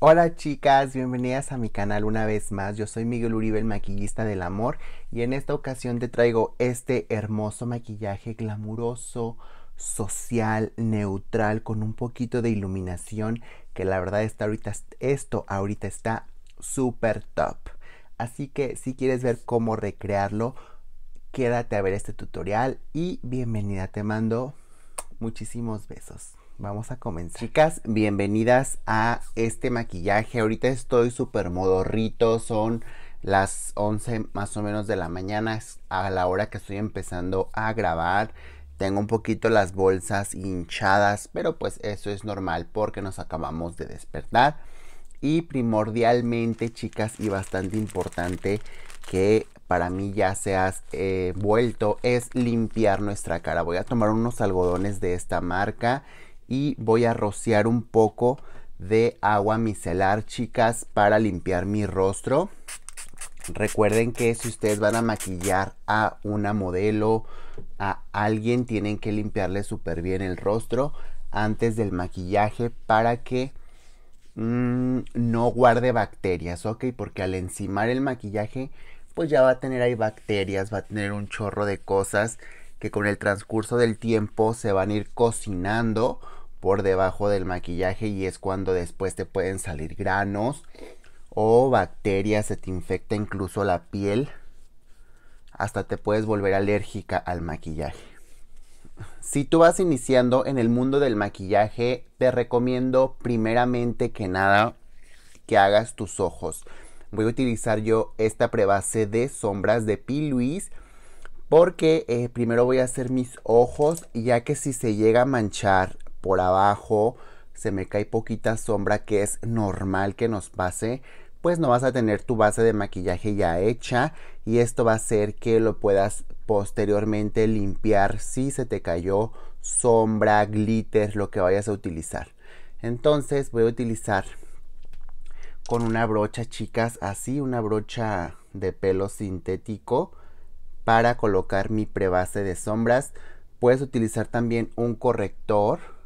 Hola chicas, bienvenidas a mi canal una vez más. Yo soy Miguel Uribe, el maquillista del amor, y en esta ocasión te traigo este hermoso maquillaje glamuroso, social, neutral, con un poquito de iluminación, que la verdad está ahorita, esto ahorita está súper top. Así que si quieres ver cómo recrearlo, quédate a ver este tutorial y bienvenida, te mando muchísimos besos vamos a comenzar. Chicas, bienvenidas a este maquillaje. Ahorita estoy súper modorrito, son las 11 más o menos de la mañana a la hora que estoy empezando a grabar. Tengo un poquito las bolsas hinchadas, pero pues eso es normal porque nos acabamos de despertar. Y primordialmente, chicas, y bastante importante que para mí ya seas eh, vuelto es limpiar nuestra cara. Voy a tomar unos algodones de esta marca y voy a rociar un poco de agua micelar, chicas, para limpiar mi rostro. Recuerden que si ustedes van a maquillar a una modelo, a alguien, tienen que limpiarle súper bien el rostro antes del maquillaje para que mm, no guarde bacterias, ¿ok? Porque al encimar el maquillaje, pues ya va a tener ahí bacterias, va a tener un chorro de cosas que con el transcurso del tiempo se van a ir cocinando por debajo del maquillaje y es cuando después te pueden salir granos o bacterias, se te infecta incluso la piel, hasta te puedes volver alérgica al maquillaje. Si tú vas iniciando en el mundo del maquillaje, te recomiendo primeramente que nada que hagas tus ojos. Voy a utilizar yo esta prebase de sombras de P. Luis. porque eh, primero voy a hacer mis ojos ya que si se llega a manchar por abajo, se me cae poquita sombra que es normal que nos pase, pues no vas a tener tu base de maquillaje ya hecha y esto va a hacer que lo puedas posteriormente limpiar si se te cayó sombra, glitter, lo que vayas a utilizar. Entonces voy a utilizar con una brocha, chicas, así, una brocha de pelo sintético para colocar mi prebase de sombras. Puedes utilizar también un corrector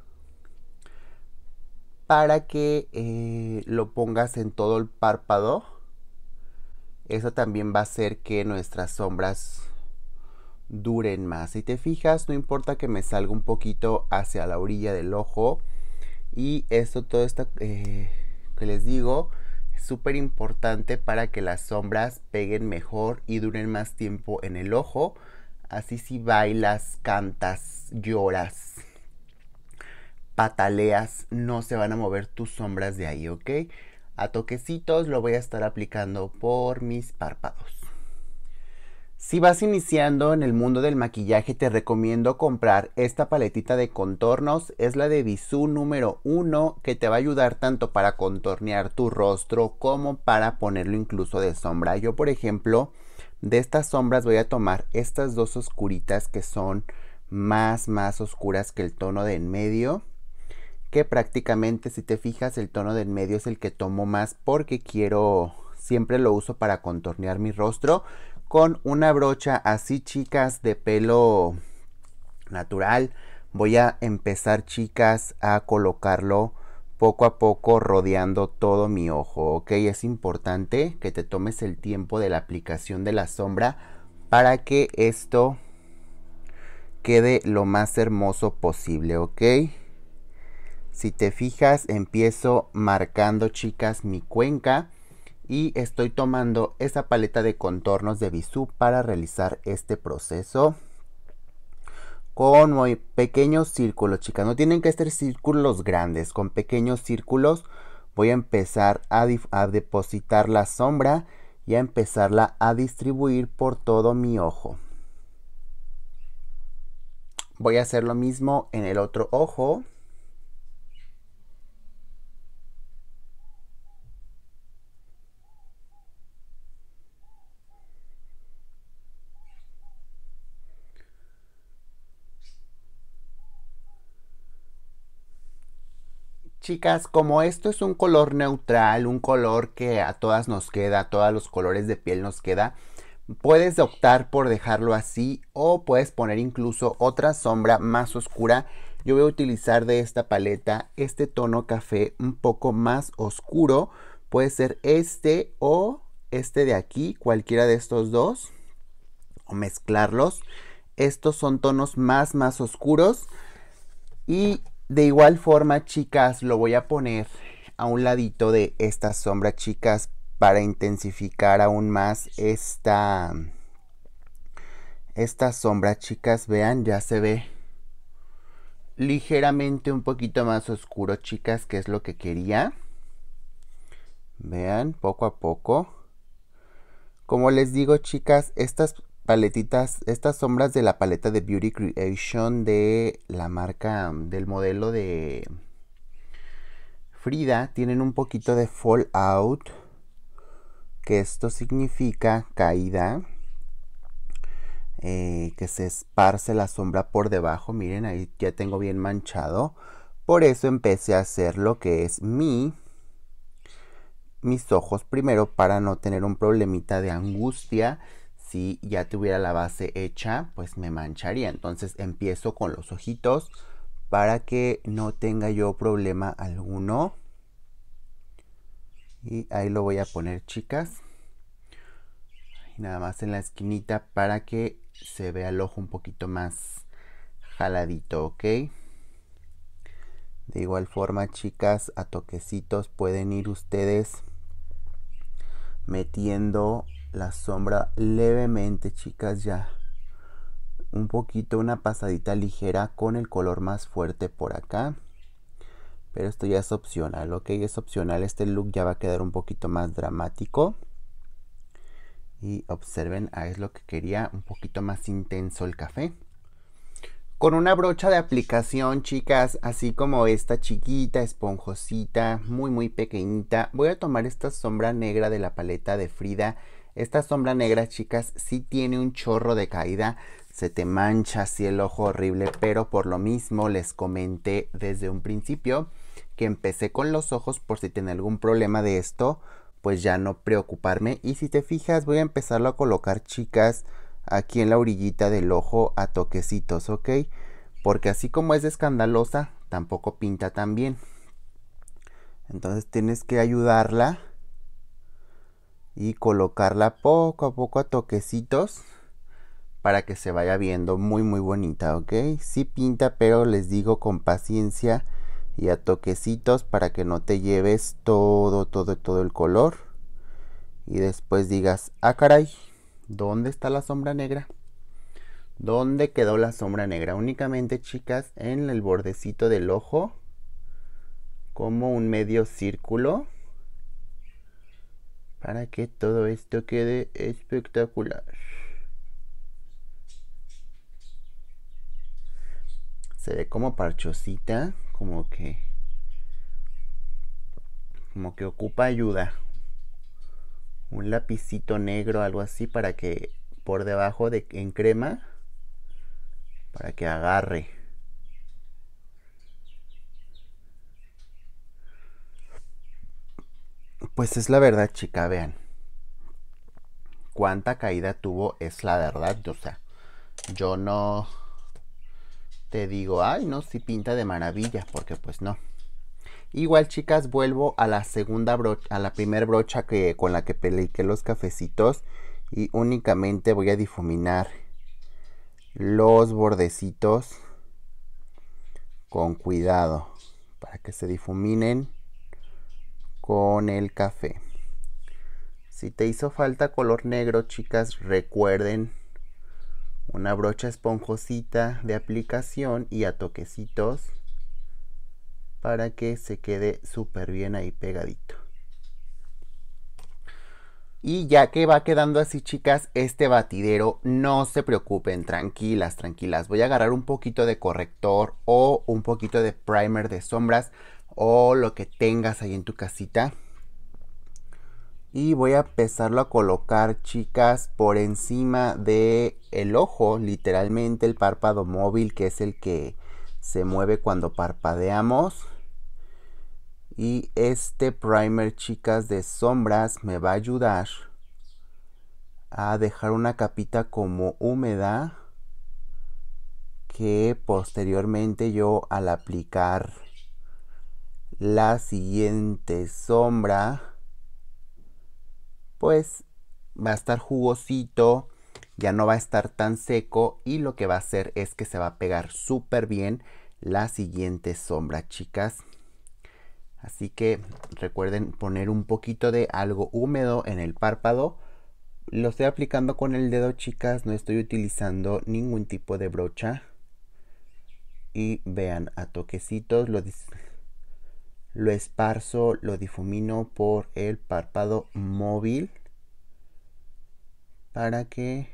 para que eh, lo pongas en todo el párpado. Eso también va a hacer que nuestras sombras duren más. Si te fijas, no importa que me salga un poquito hacia la orilla del ojo. Y esto, todo esto eh, que les digo, es súper importante para que las sombras peguen mejor y duren más tiempo en el ojo. Así si bailas, cantas, lloras, pataleas, no se van a mover tus sombras de ahí, ¿ok? A toquecitos lo voy a estar aplicando por mis párpados. Si vas iniciando en el mundo del maquillaje, te recomiendo comprar esta paletita de contornos. Es la de Bisú número uno que te va a ayudar tanto para contornear tu rostro como para ponerlo incluso de sombra. Yo, por ejemplo, de estas sombras voy a tomar estas dos oscuritas que son más, más oscuras que el tono de en medio que prácticamente si te fijas el tono del medio es el que tomo más porque quiero, siempre lo uso para contornear mi rostro con una brocha así chicas de pelo natural. Voy a empezar chicas a colocarlo poco a poco rodeando todo mi ojo, ¿ok? Es importante que te tomes el tiempo de la aplicación de la sombra para que esto quede lo más hermoso posible, ¿ok? Si te fijas, empiezo marcando, chicas, mi cuenca y estoy tomando esa paleta de contornos de Bisú para realizar este proceso con muy pequeños círculos, chicas. No tienen que ser círculos grandes, con pequeños círculos voy a empezar a, a depositar la sombra y a empezarla a distribuir por todo mi ojo. Voy a hacer lo mismo en el otro ojo. como esto es un color neutral, un color que a todas nos queda, a todos los colores de piel nos queda, puedes optar por dejarlo así o puedes poner incluso otra sombra más oscura. Yo voy a utilizar de esta paleta este tono café un poco más oscuro. Puede ser este o este de aquí, cualquiera de estos dos. O mezclarlos. Estos son tonos más, más oscuros. Y de igual forma, chicas, lo voy a poner a un ladito de estas sombra, chicas, para intensificar aún más esta, esta sombra, chicas. Vean, ya se ve ligeramente un poquito más oscuro, chicas, que es lo que quería. Vean, poco a poco. Como les digo, chicas, estas paletitas, estas sombras de la paleta de Beauty Creation de la marca, mm, del modelo de Frida, tienen un poquito de fallout, que esto significa caída, eh, que se esparce la sombra por debajo, miren, ahí ya tengo bien manchado, por eso empecé a hacer lo que es mi mis ojos primero para no tener un problemita de angustia si ya tuviera la base hecha, pues me mancharía. Entonces empiezo con los ojitos para que no tenga yo problema alguno. Y ahí lo voy a poner, chicas. Y nada más en la esquinita para que se vea el ojo un poquito más jaladito, ¿ok? De igual forma, chicas, a toquecitos pueden ir ustedes metiendo la sombra levemente, chicas, ya. Un poquito, una pasadita ligera con el color más fuerte por acá. Pero esto ya es opcional, ¿ok? Es opcional. Este look ya va a quedar un poquito más dramático. Y observen, ah, es lo que quería, un poquito más intenso el café. Con una brocha de aplicación, chicas, así como esta chiquita, esponjosita, muy muy pequeñita, voy a tomar esta sombra negra de la paleta de Frida esta sombra negra, chicas, sí tiene un chorro de caída. Se te mancha así el ojo horrible, pero por lo mismo les comenté desde un principio que empecé con los ojos por si tiene algún problema de esto, pues ya no preocuparme. Y si te fijas, voy a empezarlo a colocar, chicas, aquí en la orillita del ojo a toquecitos, ¿ok? Porque así como es escandalosa, tampoco pinta tan bien. Entonces tienes que ayudarla y colocarla poco a poco a toquecitos para que se vaya viendo muy muy bonita, ¿ok? Sí pinta, pero les digo con paciencia y a toquecitos para que no te lleves todo, todo, todo el color. Y después digas, ah caray, ¿dónde está la sombra negra? ¿Dónde quedó la sombra negra? Únicamente, chicas, en el bordecito del ojo, como un medio círculo para que todo esto quede espectacular. Se ve como parchosita, como que como que ocupa ayuda. Un lapicito negro, algo así para que por debajo de en crema para que agarre. Pues es la verdad, chica, vean. Cuánta caída tuvo es la verdad, o sea, yo no te digo, ay, no, si pinta de maravilla, porque pues no. Igual, chicas, vuelvo a la segunda brocha, a la primera brocha que, con la que peliqué los cafecitos y únicamente voy a difuminar los bordecitos con cuidado para que se difuminen con el café. Si te hizo falta color negro, chicas, recuerden una brocha esponjosita de aplicación y a toquecitos para que se quede súper bien ahí pegadito. Y ya que va quedando así, chicas, este batidero, no se preocupen, tranquilas, tranquilas. Voy a agarrar un poquito de corrector o un poquito de primer de sombras o lo que tengas ahí en tu casita. Y voy a empezarlo a colocar, chicas, por encima de el ojo, literalmente el párpado móvil, que es el que se mueve cuando parpadeamos. Y este primer, chicas, de sombras me va a ayudar a dejar una capita como húmeda que posteriormente yo al aplicar la siguiente sombra, pues va a estar jugosito, ya no va a estar tan seco y lo que va a hacer es que se va a pegar súper bien la siguiente sombra, chicas. Así que recuerden poner un poquito de algo húmedo en el párpado. Lo estoy aplicando con el dedo, chicas. No estoy utilizando ningún tipo de brocha. Y vean, a toquecitos lo, lo esparzo, lo difumino por el párpado móvil para que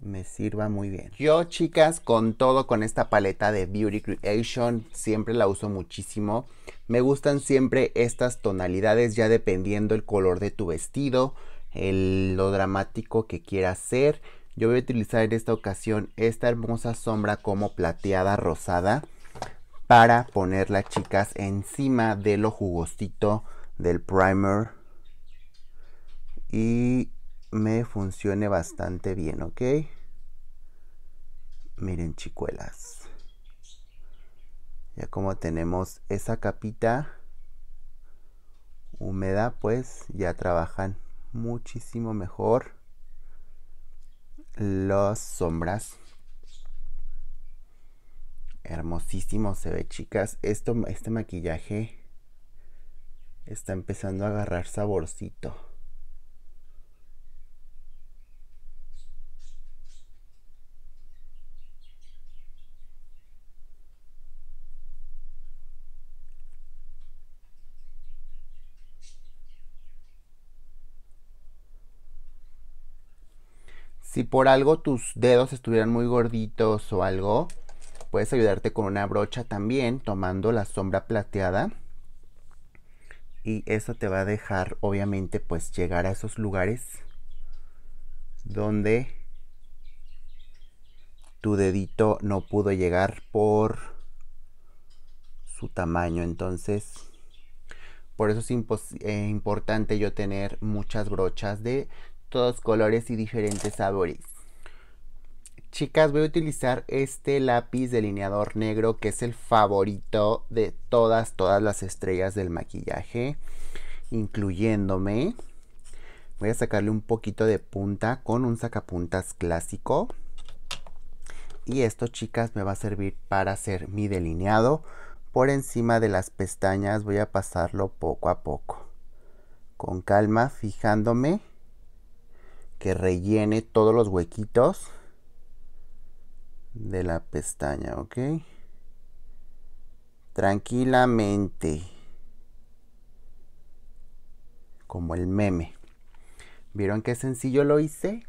me sirva muy bien. Yo, chicas, con todo, con esta paleta de Beauty Creation, siempre la uso muchísimo. Me gustan siempre estas tonalidades, ya dependiendo el color de tu vestido, lo dramático que quieras ser. Yo voy a utilizar en esta ocasión esta hermosa sombra como plateada rosada para poner las chicas encima de lo jugosito del primer y me funcione bastante bien, ¿ok? Miren chicuelas, ya como tenemos esa capita húmeda, pues ya trabajan muchísimo mejor las sombras hermosísimo se ve, chicas. Esto, este maquillaje está empezando a agarrar saborcito. Si por algo tus dedos estuvieran muy gorditos o algo, Puedes ayudarte con una brocha también, tomando la sombra plateada. Y eso te va a dejar, obviamente, pues llegar a esos lugares donde tu dedito no pudo llegar por su tamaño. Entonces, por eso es eh, importante yo tener muchas brochas de todos colores y diferentes sabores. Chicas, voy a utilizar este lápiz delineador negro que es el favorito de todas, todas las estrellas del maquillaje, incluyéndome. Voy a sacarle un poquito de punta con un sacapuntas clásico. Y esto, chicas, me va a servir para hacer mi delineado. Por encima de las pestañas voy a pasarlo poco a poco. Con calma, fijándome que rellene todos los huequitos de la pestaña, ¿ok? Tranquilamente. Como el meme. ¿Vieron qué sencillo lo hice?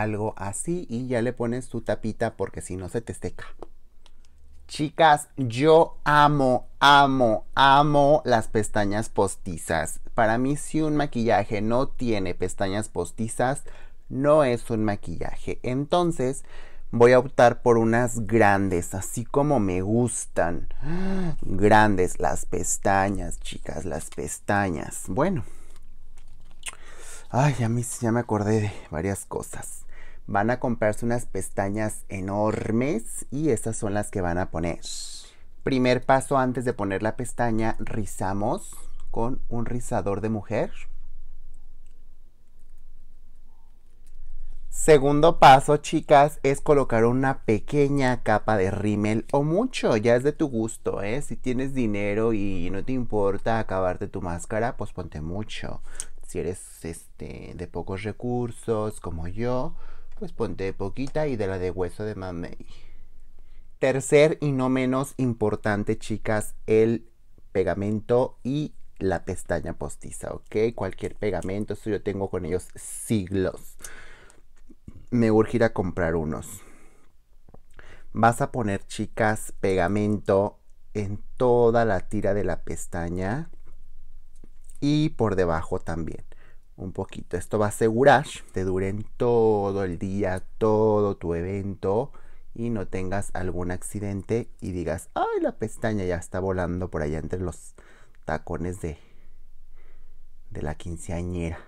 algo así y ya le pones tu tapita porque si no se te seca. Chicas, yo amo, amo, amo las pestañas postizas. Para mí, si un maquillaje no tiene pestañas postizas, no es un maquillaje. Entonces, voy a optar por unas grandes, así como me gustan. Grandes, las pestañas, chicas, las pestañas. Bueno. Ay, a mí ya me acordé de varias cosas van a comprarse unas pestañas enormes y estas son las que van a poner. Primer paso antes de poner la pestaña, rizamos con un rizador de mujer. Segundo paso, chicas, es colocar una pequeña capa de rímel o mucho, ya es de tu gusto, ¿eh? Si tienes dinero y no te importa acabarte tu máscara, pues ponte mucho. Si eres este, de pocos recursos como yo, pues ponte poquita y de la de hueso de mamey. Tercer y no menos importante, chicas, el pegamento y la pestaña postiza, ¿ok? Cualquier pegamento, eso yo tengo con ellos siglos. Me urgirá a comprar unos. Vas a poner, chicas, pegamento en toda la tira de la pestaña y por debajo también un poquito. Esto va a asegurar que te duren todo el día, todo tu evento y no tengas algún accidente y digas, ay, la pestaña ya está volando por allá entre los tacones de, de la quinceañera.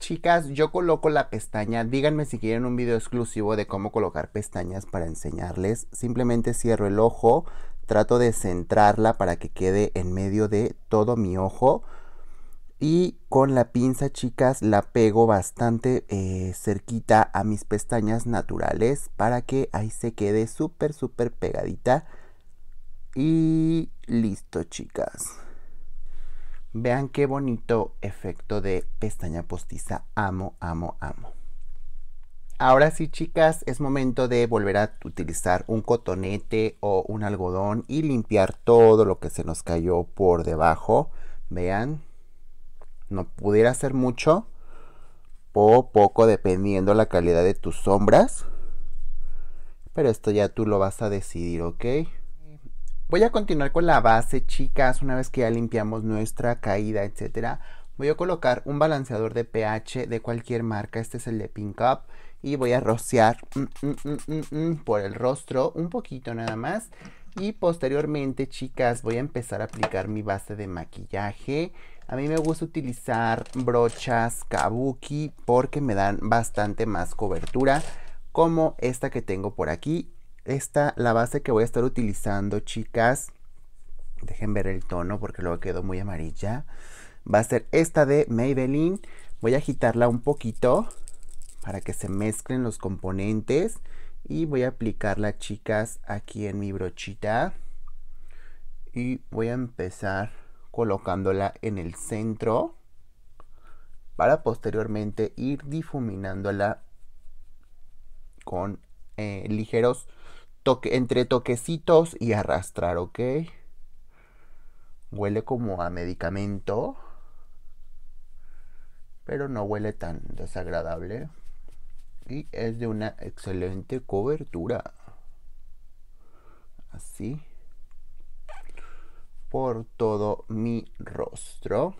Chicas, yo coloco la pestaña. Díganme si quieren un video exclusivo de cómo colocar pestañas para enseñarles. Simplemente cierro el ojo, trato de centrarla para que quede en medio de todo mi ojo y con la pinza chicas la pego bastante eh, cerquita a mis pestañas naturales para que ahí se quede súper súper pegadita y listo chicas vean qué bonito efecto de pestaña postiza amo amo amo Ahora sí chicas, es momento de volver a utilizar un cotonete o un algodón y limpiar todo lo que se nos cayó por debajo. Vean, no pudiera ser mucho o poco dependiendo la calidad de tus sombras. Pero esto ya tú lo vas a decidir, ¿ok? Voy a continuar con la base, chicas. Una vez que ya limpiamos nuestra caída, etcétera, voy a colocar un balanceador de pH de cualquier marca. Este es el de Pink Up. Y voy a rociar mm, mm, mm, por el rostro un poquito nada más. Y posteriormente, chicas, voy a empezar a aplicar mi base de maquillaje. A mí me gusta utilizar brochas kabuki porque me dan bastante más cobertura como esta que tengo por aquí. Esta, la base que voy a estar utilizando, chicas, dejen ver el tono porque luego quedó muy amarilla. Va a ser esta de Maybelline. Voy a agitarla un poquito para que se mezclen los componentes. Y voy a aplicarla, chicas, aquí en mi brochita. Y voy a empezar colocándola en el centro para posteriormente ir difuminándola con eh, ligeros toque, entre toquecitos y arrastrar, ¿ok? Huele como a medicamento, pero no huele tan desagradable y es de una excelente cobertura. Así por todo mi rostro.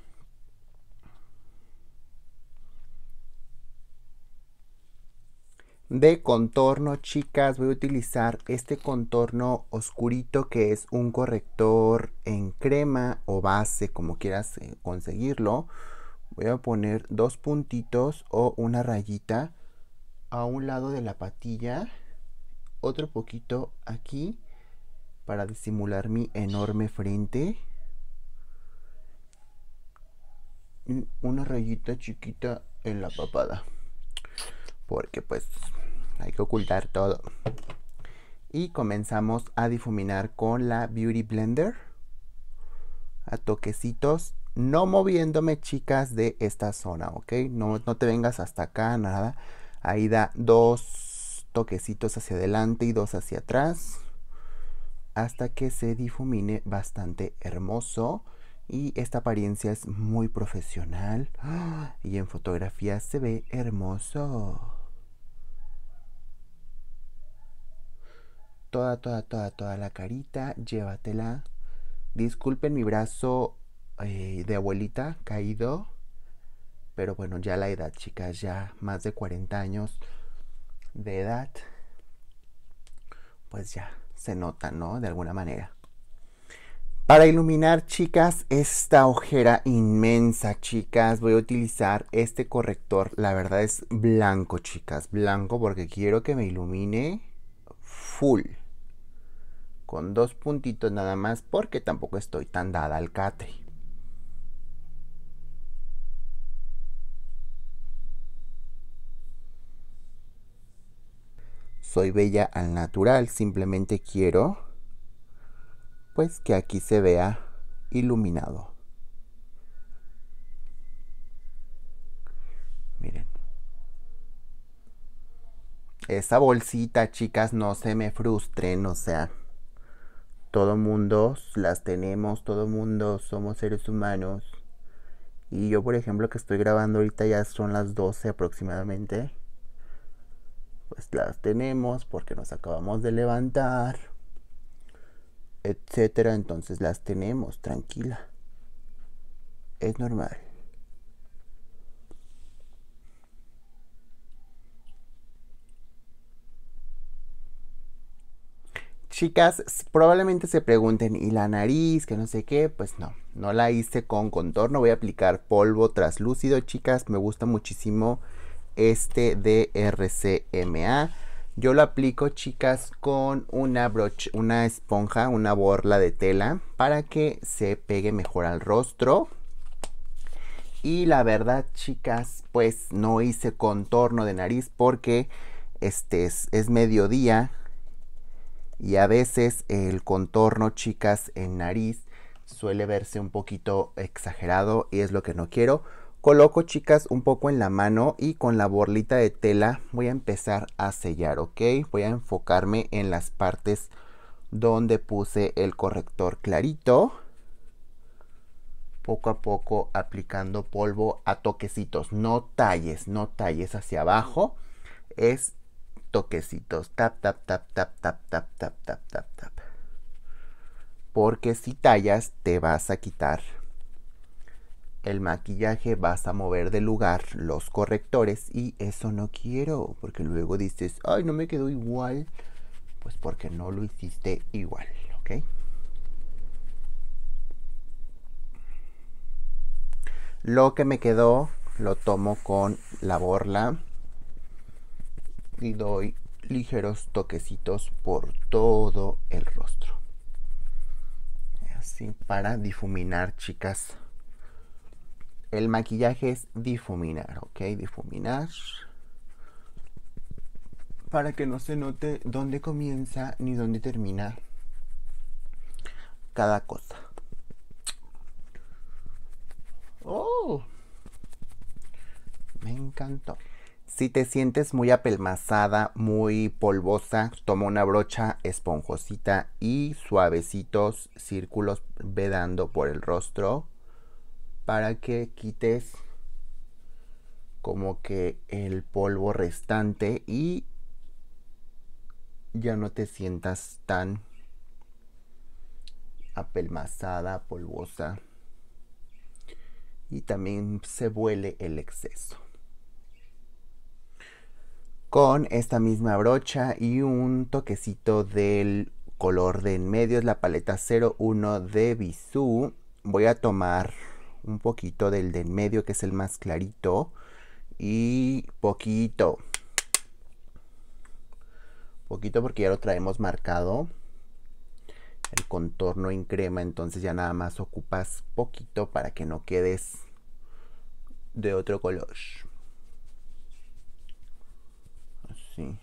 De contorno, chicas, voy a utilizar este contorno oscurito que es un corrector en crema o base, como quieras eh, conseguirlo. Voy a poner dos puntitos o una rayita a un lado de la patilla, otro poquito aquí para disimular mi enorme frente. una rayita chiquita en la papada. Porque pues hay que ocultar todo. Y comenzamos a difuminar con la Beauty Blender. A toquecitos. No moviéndome, chicas, de esta zona, ¿ok? No, no te vengas hasta acá, nada. Ahí da dos toquecitos hacia adelante y dos hacia atrás hasta que se difumine bastante hermoso y esta apariencia es muy profesional y en fotografía se ve hermoso. Toda, toda, toda, toda la carita, llévatela. Disculpen mi brazo eh, de abuelita caído, pero bueno, ya la edad, chicas, ya más de 40 años de edad, pues ya se nota, ¿no? De alguna manera. Para iluminar, chicas, esta ojera inmensa, chicas, voy a utilizar este corrector. La verdad es blanco, chicas, blanco porque quiero que me ilumine full. Con dos puntitos nada más porque tampoco estoy tan dada al catre. soy bella al natural, simplemente quiero pues que aquí se vea iluminado. Miren. Esa bolsita, chicas, no se me frustren, o sea, todo mundo las tenemos, todo mundo somos seres humanos. Y yo, por ejemplo, que estoy grabando ahorita ya son las 12 aproximadamente pues las tenemos porque nos acabamos de levantar, etcétera. Entonces las tenemos, tranquila. Es normal. Chicas, probablemente se pregunten, ¿y la nariz? Que no sé qué. Pues no, no la hice con contorno. Voy a aplicar polvo traslúcido, chicas. Me gusta muchísimo este DRCMA. Yo lo aplico, chicas, con una brocha una esponja, una borla de tela para que se pegue mejor al rostro. Y la verdad, chicas, pues no hice contorno de nariz porque este es mediodía y a veces el contorno, chicas, en nariz suele verse un poquito exagerado y es lo que no quiero. Coloco, chicas, un poco en la mano y con la borlita de tela voy a empezar a sellar, ¿ok? Voy a enfocarme en las partes donde puse el corrector clarito. Poco a poco aplicando polvo a toquecitos, no talles, no talles hacia abajo, es toquecitos, tap, tap, tap, tap, tap, tap, tap, tap, tap, tap. Porque si tallas te vas a quitar el maquillaje, vas a mover de lugar los correctores y eso no quiero, porque luego dices, ay, no me quedó igual, pues porque no lo hiciste igual, ¿ok? Lo que me quedó lo tomo con la borla y doy ligeros toquecitos por todo el rostro. Así para difuminar, chicas, el maquillaje es difuminar, ¿ok? Difuminar. Para que no se note dónde comienza ni dónde termina cada cosa. ¡Oh! Me encantó. Si te sientes muy apelmazada, muy polvosa, toma una brocha esponjosita y suavecitos círculos vedando por el rostro para que quites como que el polvo restante y ya no te sientas tan apelmazada, polvosa y también se vuele el exceso. Con esta misma brocha y un toquecito del color de en medio, es la paleta 01 de Bisú, voy a tomar un poquito del de medio que es el más clarito y poquito poquito porque ya lo traemos marcado el contorno en crema entonces ya nada más ocupas poquito para que no quedes de otro color así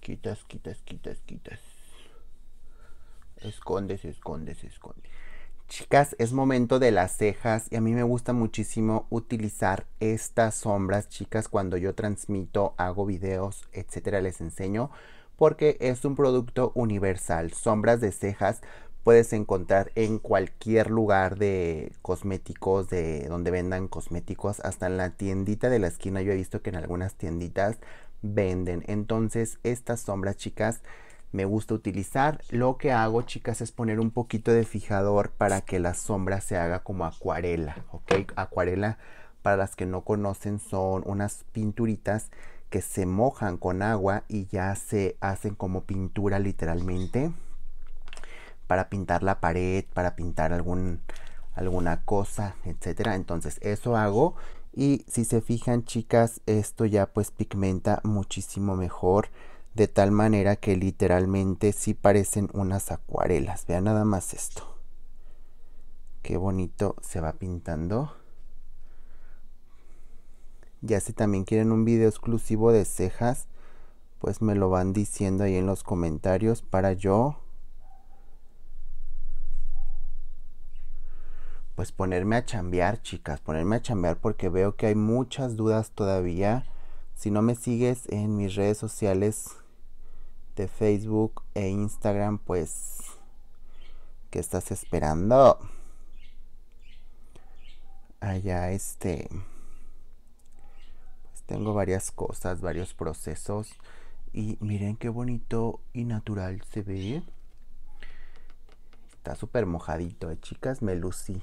quitas quitas quitas quitas escondes escondes escondes Chicas, es momento de las cejas y a mí me gusta muchísimo utilizar estas sombras, chicas, cuando yo transmito, hago videos, etcétera, les enseño, porque es un producto universal. Sombras de cejas puedes encontrar en cualquier lugar de cosméticos, de donde vendan cosméticos, hasta en la tiendita de la esquina. Yo he visto que en algunas tienditas venden. Entonces, estas sombras, chicas, me gusta utilizar. Lo que hago, chicas, es poner un poquito de fijador para que la sombra se haga como acuarela, ¿ok? Acuarela, para las que no conocen, son unas pinturitas que se mojan con agua y ya se hacen como pintura literalmente para pintar la pared, para pintar algún, alguna cosa, etcétera. Entonces, eso hago y si se fijan, chicas, esto ya pues pigmenta muchísimo mejor de tal manera que literalmente sí parecen unas acuarelas. Vean nada más esto. Qué bonito se va pintando. Ya si también quieren un video exclusivo de cejas, pues me lo van diciendo ahí en los comentarios para yo pues ponerme a chambear, chicas, ponerme a chambear porque veo que hay muchas dudas todavía. Si no me sigues en mis redes sociales, este, Facebook e Instagram, pues, ¿qué estás esperando? Allá este, pues tengo varias cosas, varios procesos y miren qué bonito y natural se ve. Está súper mojadito, ¿eh, chicas, me lucí.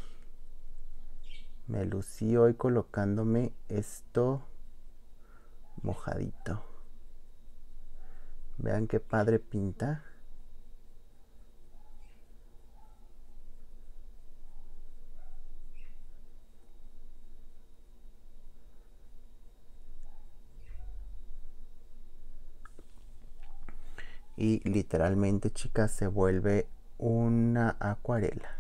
Me lucí hoy colocándome esto mojadito. Vean qué padre pinta. Y literalmente, chicas, se vuelve una acuarela.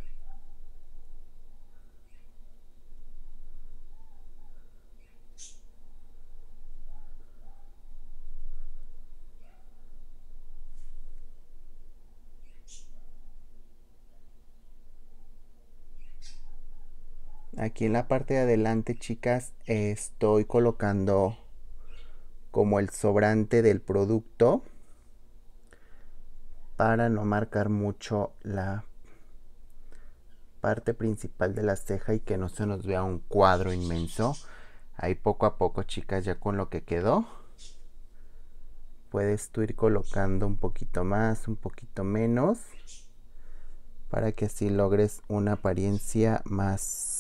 aquí en la parte de adelante chicas estoy colocando como el sobrante del producto para no marcar mucho la parte principal de la ceja y que no se nos vea un cuadro inmenso ahí poco a poco chicas ya con lo que quedó puedes tú ir colocando un poquito más un poquito menos para que así logres una apariencia más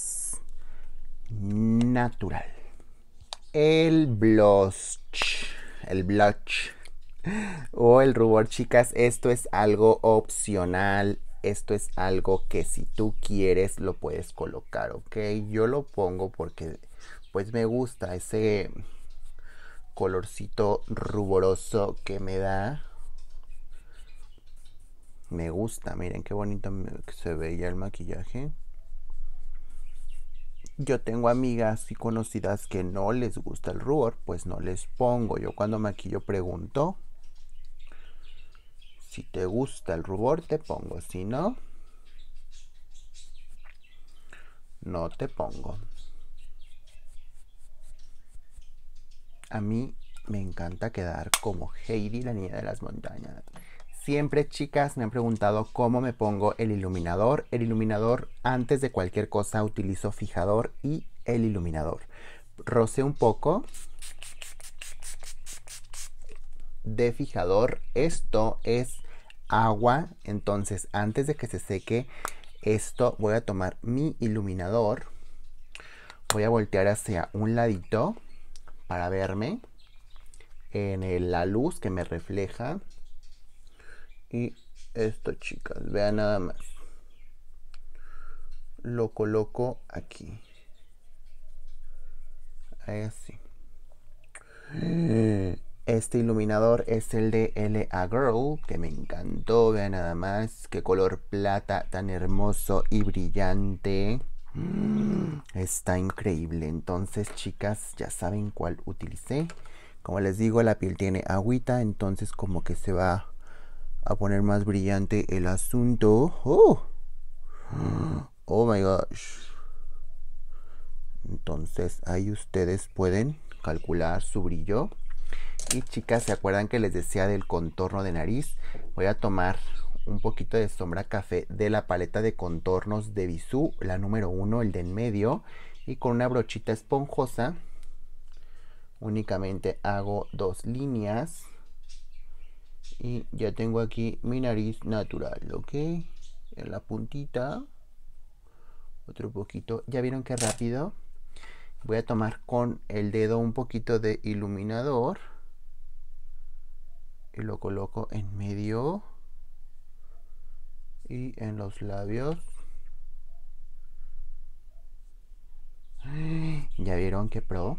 natural. El blush, el blush o el rubor, chicas, esto es algo opcional. Esto es algo que si tú quieres lo puedes colocar, ¿ok? Yo lo pongo porque pues me gusta ese colorcito ruboroso que me da. Me gusta, miren qué bonito se ve ya el maquillaje. Yo tengo amigas y conocidas que no les gusta el rubor, pues no les pongo. Yo cuando maquillo pregunto, si te gusta el rubor te pongo, si no, no te pongo. A mí me encanta quedar como Heidi, la niña de las montañas. Siempre, chicas, me han preguntado cómo me pongo el iluminador. El iluminador, antes de cualquier cosa, utilizo fijador y el iluminador. Roce un poco de fijador. Esto es agua. Entonces, antes de que se seque esto, voy a tomar mi iluminador. Voy a voltear hacia un ladito para verme en la luz que me refleja y esto chicas vean nada más lo coloco aquí Ahí así este iluminador es el de LA Girl, que me encantó, vean nada más, qué color plata tan hermoso y brillante. Está increíble, entonces chicas ya saben cuál utilicé. Como les digo, la piel tiene agüita, entonces como que se va a poner más brillante el asunto. Oh, oh my gosh. Entonces ahí ustedes pueden calcular su brillo. Y chicas, ¿se acuerdan que les decía del contorno de nariz? Voy a tomar un poquito de sombra café de la paleta de contornos de Bisú, la número uno, el de en medio. Y con una brochita esponjosa únicamente hago dos líneas y ya tengo aquí mi nariz natural ok en la puntita otro poquito ya vieron qué rápido voy a tomar con el dedo un poquito de iluminador y lo coloco en medio y en los labios ya vieron qué pro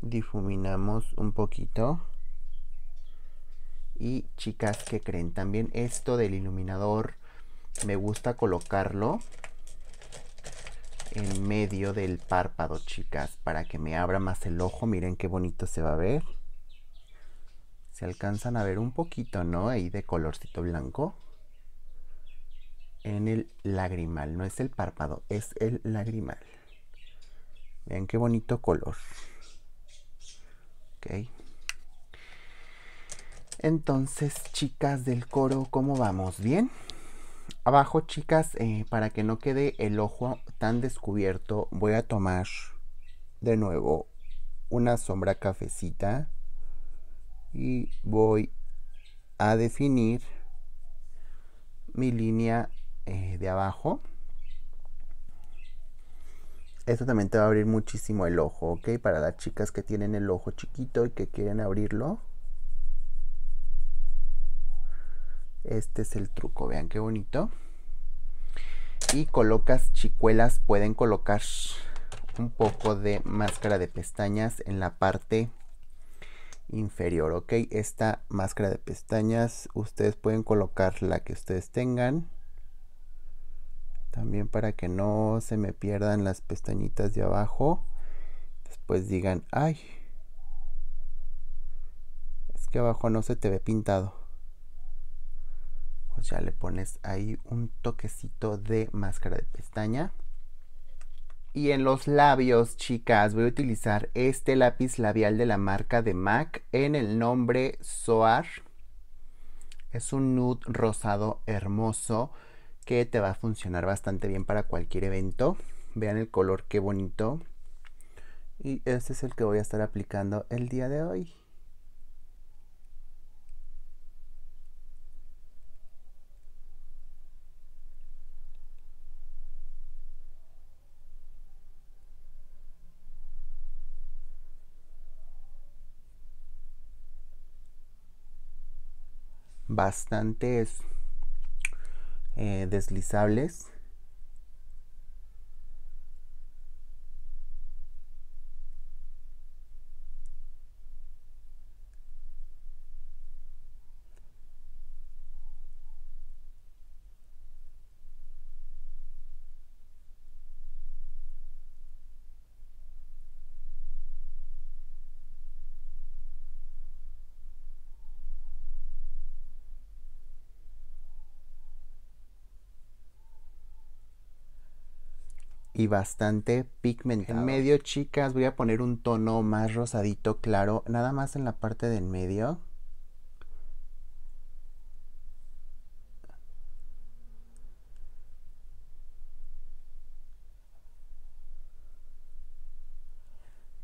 difuminamos un poquito y chicas, que creen? También esto del iluminador me gusta colocarlo en medio del párpado, chicas, para que me abra más el ojo. Miren qué bonito se va a ver. Se alcanzan a ver un poquito, ¿no? Ahí de colorcito blanco. En el lagrimal, no es el párpado, es el lagrimal. miren qué bonito color. Ok. Entonces, chicas del coro, ¿cómo vamos? ¿Bien? Abajo, chicas, eh, para que no quede el ojo tan descubierto, voy a tomar de nuevo una sombra cafecita y voy a definir mi línea eh, de abajo. Esto también te va a abrir muchísimo el ojo, ¿ok? Para las chicas que tienen el ojo chiquito y que quieren abrirlo. Este es el truco, vean qué bonito. Y colocas chicuelas, pueden colocar un poco de máscara de pestañas en la parte inferior, ok. Esta máscara de pestañas ustedes pueden colocar la que ustedes tengan. También para que no se me pierdan las pestañitas de abajo. Después digan, ay, es que abajo no se te ve pintado. Pues ya le pones ahí un toquecito de máscara de pestaña. Y en los labios, chicas, voy a utilizar este lápiz labial de la marca de MAC en el nombre Soar. Es un nude rosado hermoso que te va a funcionar bastante bien para cualquier evento. Vean el color, qué bonito. Y este es el que voy a estar aplicando el día de hoy. bastantes eh, deslizables y bastante pigmentado. En medio, chicas, voy a poner un tono más rosadito claro, nada más en la parte del medio.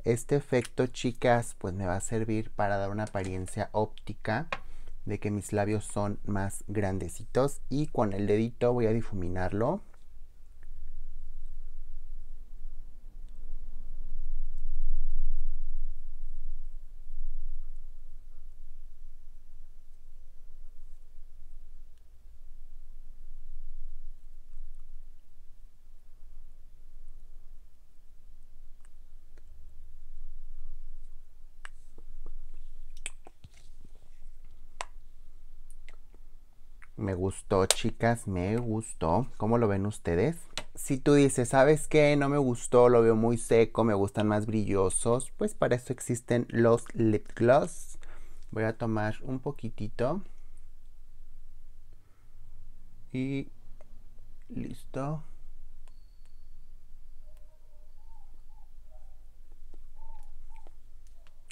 Este efecto, chicas, pues me va a servir para dar una apariencia óptica de que mis labios son más grandecitos y con el dedito voy a difuminarlo. chicas, me gustó. ¿Cómo lo ven ustedes? Si tú dices, ¿sabes que No me gustó, lo veo muy seco, me gustan más brillosos, pues para eso existen los lip gloss. Voy a tomar un poquitito. Y listo.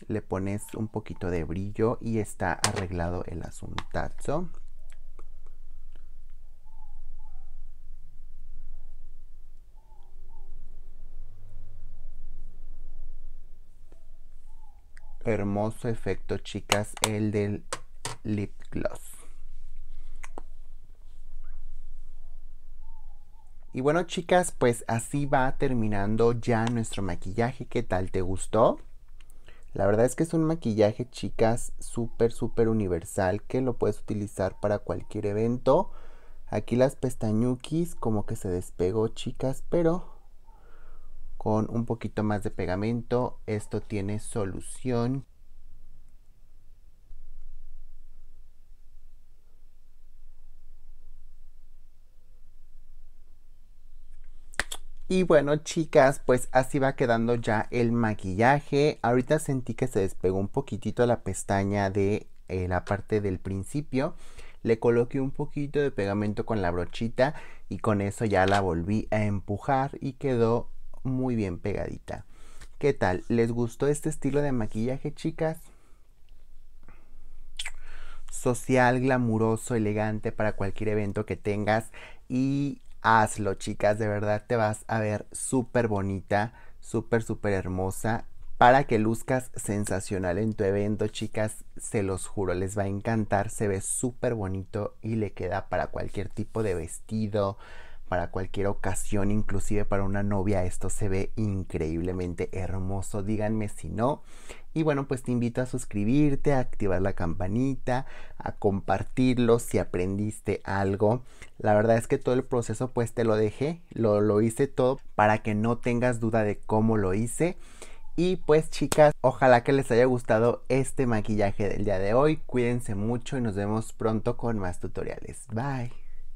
Le pones un poquito de brillo y está arreglado el asuntazo. efecto, chicas, el del lip gloss. Y bueno, chicas, pues así va terminando ya nuestro maquillaje. ¿Qué tal? ¿Te gustó? La verdad es que es un maquillaje, chicas, súper, súper universal que lo puedes utilizar para cualquier evento. Aquí las pestañuquis como que se despegó, chicas, pero con un poquito más de pegamento esto tiene solución. Y bueno, chicas, pues así va quedando ya el maquillaje. Ahorita sentí que se despegó un poquitito la pestaña de eh, la parte del principio. Le coloqué un poquito de pegamento con la brochita y con eso ya la volví a empujar y quedó muy bien pegadita. ¿Qué tal? ¿Les gustó este estilo de maquillaje, chicas? social, glamuroso, elegante para cualquier evento que tengas y Hazlo, chicas, de verdad te vas a ver súper bonita, súper, súper hermosa para que luzcas sensacional en tu evento, chicas, se los juro, les va a encantar, se ve súper bonito y le queda para cualquier tipo de vestido, para cualquier ocasión, inclusive para una novia, esto se ve increíblemente hermoso, díganme si no, y bueno, pues te invito a suscribirte, a activar la campanita, a compartirlo si aprendiste algo. La verdad es que todo el proceso pues te lo dejé, lo, lo hice todo para que no tengas duda de cómo lo hice. Y pues chicas, ojalá que les haya gustado este maquillaje del día de hoy. Cuídense mucho y nos vemos pronto con más tutoriales. Bye.